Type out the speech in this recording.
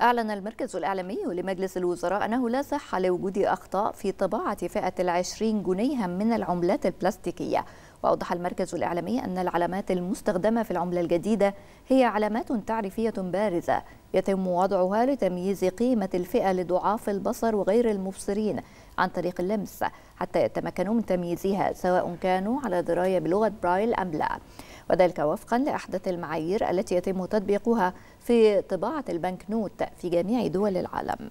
أعلن المركز الإعلامي لمجلس الوزراء أنه لا صحة لوجود أخطاء في طباعة فئة العشرين جنيها من العملات البلاستيكية وأوضح المركز الإعلامي أن العلامات المستخدمة في العملة الجديدة هي علامات تعريفية بارزة يتم وضعها لتمييز قيمة الفئة لضعاف البصر وغير المبصرين عن طريق اللمس حتى يتمكنوا من تمييزها سواء كانوا على دراية بلغة برايل أم لا وذلك وفقا لأحدث المعايير التي يتم تطبيقها في طباعة البنك نوت في جميع دول العالم